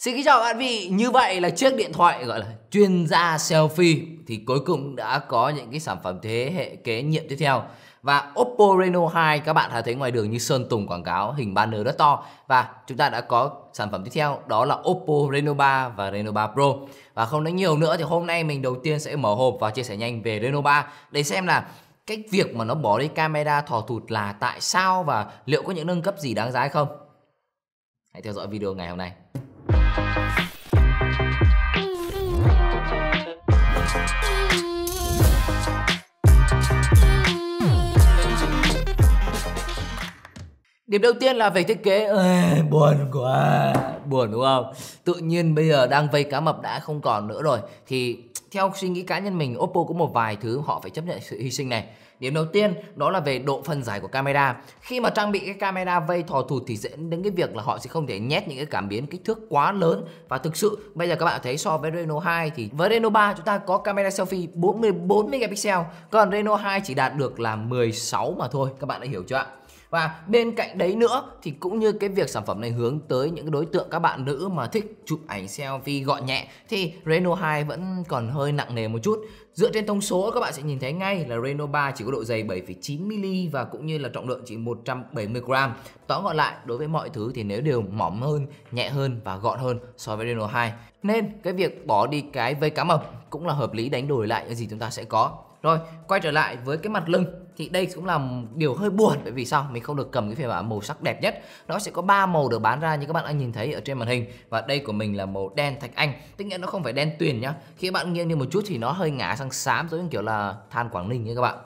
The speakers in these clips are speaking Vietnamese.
Xin kính chào các bạn vị, như vậy là chiếc điện thoại gọi là chuyên gia selfie thì cuối cùng đã có những cái sản phẩm thế hệ kế nhiệm tiếp theo. Và Oppo Reno 2 các bạn đã thấy ngoài đường như sơn tùng quảng cáo hình banner rất to và chúng ta đã có sản phẩm tiếp theo đó là Oppo Reno 3 và Reno 3 Pro. Và không nói nhiều nữa thì hôm nay mình đầu tiên sẽ mở hộp và chia sẻ nhanh về Reno 3 để xem là cái việc mà nó bỏ đi camera thò thụt là tại sao và liệu có những nâng cấp gì đáng giá hay không. Hãy theo dõi video ngày hôm nay. Điểm đầu tiên là về thiết kế Ê, Buồn quá Buồn đúng không Tự nhiên bây giờ đang vây cá mập đã không còn nữa rồi Thì theo suy nghĩ cá nhân mình Oppo có một vài thứ họ phải chấp nhận sự hy sinh này điểm đầu tiên đó là về độ phân giải của camera khi mà trang bị cái camera vây thò thụt thì dẫn đến cái việc là họ sẽ không thể nhét những cái cảm biến kích thước quá lớn và thực sự bây giờ các bạn thấy so với Reno 2 thì với Reno 3 chúng ta có camera selfie 44 megapixel còn Reno 2 chỉ đạt được là 16 mà thôi các bạn đã hiểu chưa ạ và bên cạnh đấy nữa thì cũng như cái việc sản phẩm này hướng tới những đối tượng các bạn nữ mà thích chụp ảnh selfie gọn nhẹ thì Reno 2 vẫn còn hơi nặng nề một chút Dựa trên thông số các bạn sẽ nhìn thấy ngay là Reno 3 chỉ có độ dày 7,9mm và cũng như là trọng lượng chỉ 170g. Tóm gọn lại, đối với mọi thứ thì nếu đều mỏng hơn, nhẹ hơn và gọn hơn so với Reno 2. Nên cái việc bỏ đi cái vây cá mập cũng là hợp lý đánh đổi lại những gì chúng ta sẽ có rồi, quay trở lại với cái mặt lưng thì đây cũng là điều hơi buồn bởi vì sao mình không được cầm cái phiên bản màu sắc đẹp nhất nó sẽ có 3 màu được bán ra như các bạn anh nhìn thấy ở trên màn hình và đây của mình là màu đen thạch anh tất nhiên nó không phải đen tuyền nhá khi các bạn nghiêng đi một chút thì nó hơi ngả sang xám giống như kiểu là than quảng ninh như các bạn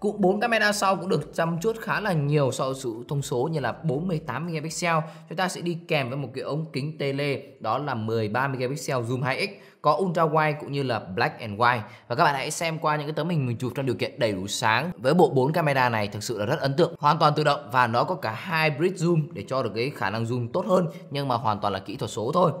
Cụm bốn camera sau cũng được chăm chút khá là nhiều so với sự thông số như là 48 megapixel. Chúng ta sẽ đi kèm với một cái ống kính tele đó là 13 megapixel zoom 2x có ultra wide cũng như là black and white. Và các bạn hãy xem qua những cái tấm hình mình chụp trong điều kiện đầy đủ sáng. Với bộ bốn camera này thực sự là rất ấn tượng, hoàn toàn tự động và nó có cả hybrid zoom để cho được cái khả năng zoom tốt hơn nhưng mà hoàn toàn là kỹ thuật số thôi.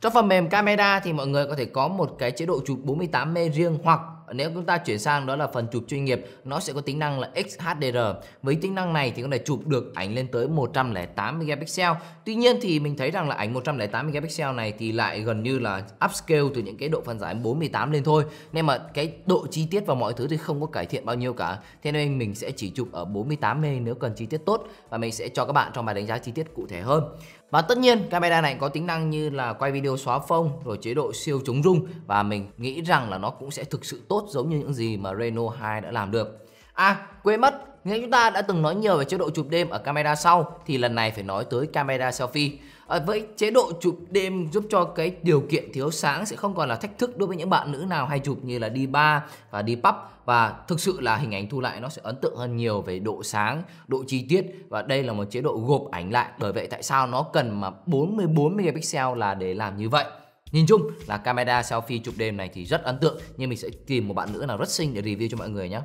cho phần mềm camera thì mọi người có thể có một cái chế độ chụp 48 mê riêng hoặc nếu chúng ta chuyển sang đó là phần chụp chuyên nghiệp, nó sẽ có tính năng là XHDR. Với tính năng này thì có thể chụp được ảnh lên tới 108 megapixel. Tuy nhiên thì mình thấy rằng là ảnh 108 megapixel này thì lại gần như là upscale từ những cái độ phân giải 48 lên thôi. Nên mà cái độ chi tiết và mọi thứ thì không có cải thiện bao nhiêu cả. Thế nên mình sẽ chỉ chụp ở 48 m nếu cần chi tiết tốt và mình sẽ cho các bạn trong bài đánh giá chi tiết cụ thể hơn. Và tất nhiên camera này có tính năng như là quay video xóa phông rồi chế độ siêu chống rung và mình nghĩ rằng là nó cũng sẽ thực sự tốt giống như những gì mà Reno 2 đã làm được. À quên mất nếu chúng ta đã từng nói nhiều về chế độ chụp đêm ở camera sau thì lần này phải nói tới camera selfie. À, với chế độ chụp đêm giúp cho cái điều kiện thiếu sáng sẽ không còn là thách thức đối với những bạn nữ nào hay chụp như là đi bar và đi pub và thực sự là hình ảnh thu lại nó sẽ ấn tượng hơn nhiều về độ sáng, độ chi tiết và đây là một chế độ gộp ảnh lại. Bởi vậy tại sao nó cần mà 44 megapixel là để làm như vậy? Nhìn chung là camera selfie chụp đêm này thì rất ấn tượng nhưng mình sẽ tìm một bạn nữ nào rất xinh để review cho mọi người nhé.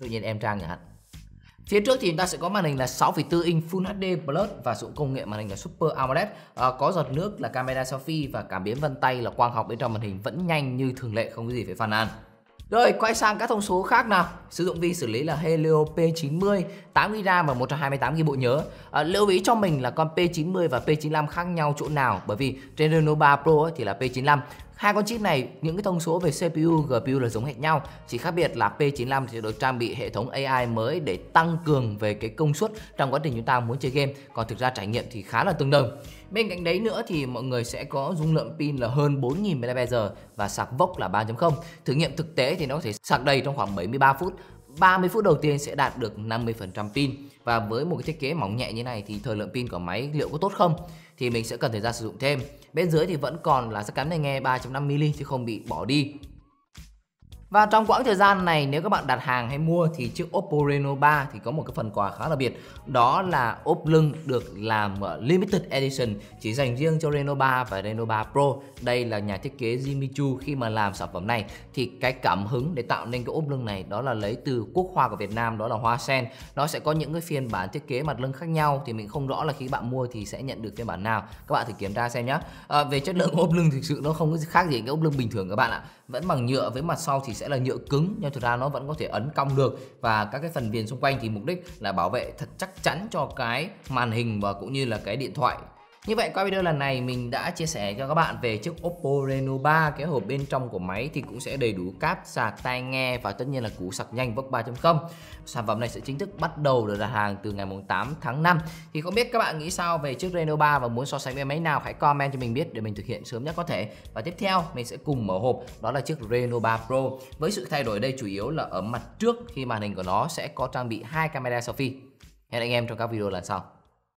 Tự nhiên em Trang chẳng hạn. Phía trước thì chúng ta sẽ có màn hình là 6,4 inch Full HD Plus và dụng công nghệ màn hình là Super AMOLED. À, có giọt nước là camera selfie và cảm biến vân tay là quang học bên trong màn hình vẫn nhanh như thường lệ không có gì phải phàn nàn. Rồi quay sang các thông số khác nào. Sử dụng vi xử lý là Helio P90, 8GB RAM và 128GB bộ nhớ. À, lưu ý cho mình là con P90 và P95 khác nhau chỗ nào bởi vì trên Reno 3 Pro thì là P95 Hai con chip này, những cái thông số về CPU, GPU là giống hệt nhau, chỉ khác biệt là P95 thì được trang bị hệ thống AI mới để tăng cường về cái công suất trong quá trình chúng ta muốn chơi game, còn thực ra trải nghiệm thì khá là tương đồng. Bên cạnh đấy nữa thì mọi người sẽ có dung lượng pin là hơn 4.000 mAh và sạc vốc là 3.0. Thử nghiệm thực tế thì nó có thể sạc đầy trong khoảng 73 phút 30 phút đầu tiên sẽ đạt được 50% pin và với một cái thiết kế mỏng nhẹ như này thì thời lượng pin của máy liệu có tốt không thì mình sẽ cần thời gian sử dụng thêm Bên dưới thì vẫn còn là sắc cắm tai nghe 3.5mm chứ không bị bỏ đi và trong quãng thời gian này nếu các bạn đặt hàng hay mua thì chiếc Oppo Reno 3 thì có một cái phần quà khá là biệt Đó là ốp lưng được làm ờ, Limited Edition chỉ dành riêng cho Reno 3 và Reno 3 Pro Đây là nhà thiết kế Jimmy Chu khi mà làm sản phẩm này Thì cái cảm hứng để tạo nên cái ốp lưng này đó là lấy từ quốc hoa của Việt Nam đó là hoa sen Nó sẽ có những cái phiên bản thiết kế mặt lưng khác nhau thì mình không rõ là khi bạn mua thì sẽ nhận được phiên bản nào Các bạn thử kiểm tra xem nhé à, ờ, Về chất lượng ốp lưng thực sự nó không có khác gì cái ốp lưng bình thường các bạn ạ Vẫn bằng nhựa với mặt sau thì sẽ là nhựa cứng nhưng thực ra nó vẫn có thể ấn cong được và các cái phần viền xung quanh thì mục đích là bảo vệ thật chắc chắn cho cái màn hình và cũng như là cái điện thoại như vậy qua video lần này mình đã chia sẻ cho các bạn về chiếc Oppo Reno 3 cái hộp bên trong của máy thì cũng sẽ đầy đủ cáp sạc tai nghe và tất nhiên là cú sạc nhanh Vox 3.0. Sản phẩm này sẽ chính thức bắt đầu được đặt hàng từ ngày 8 tháng 5. Thì không biết các bạn nghĩ sao về chiếc Reno 3 và muốn so sánh với máy nào hãy comment cho mình biết để mình thực hiện sớm nhất có thể. Và tiếp theo mình sẽ cùng mở hộp đó là chiếc Reno 3 Pro. Với sự thay đổi đây chủ yếu là ở mặt trước khi màn hình của nó sẽ có trang bị hai camera selfie. Hẹn anh em trong các video lần sau.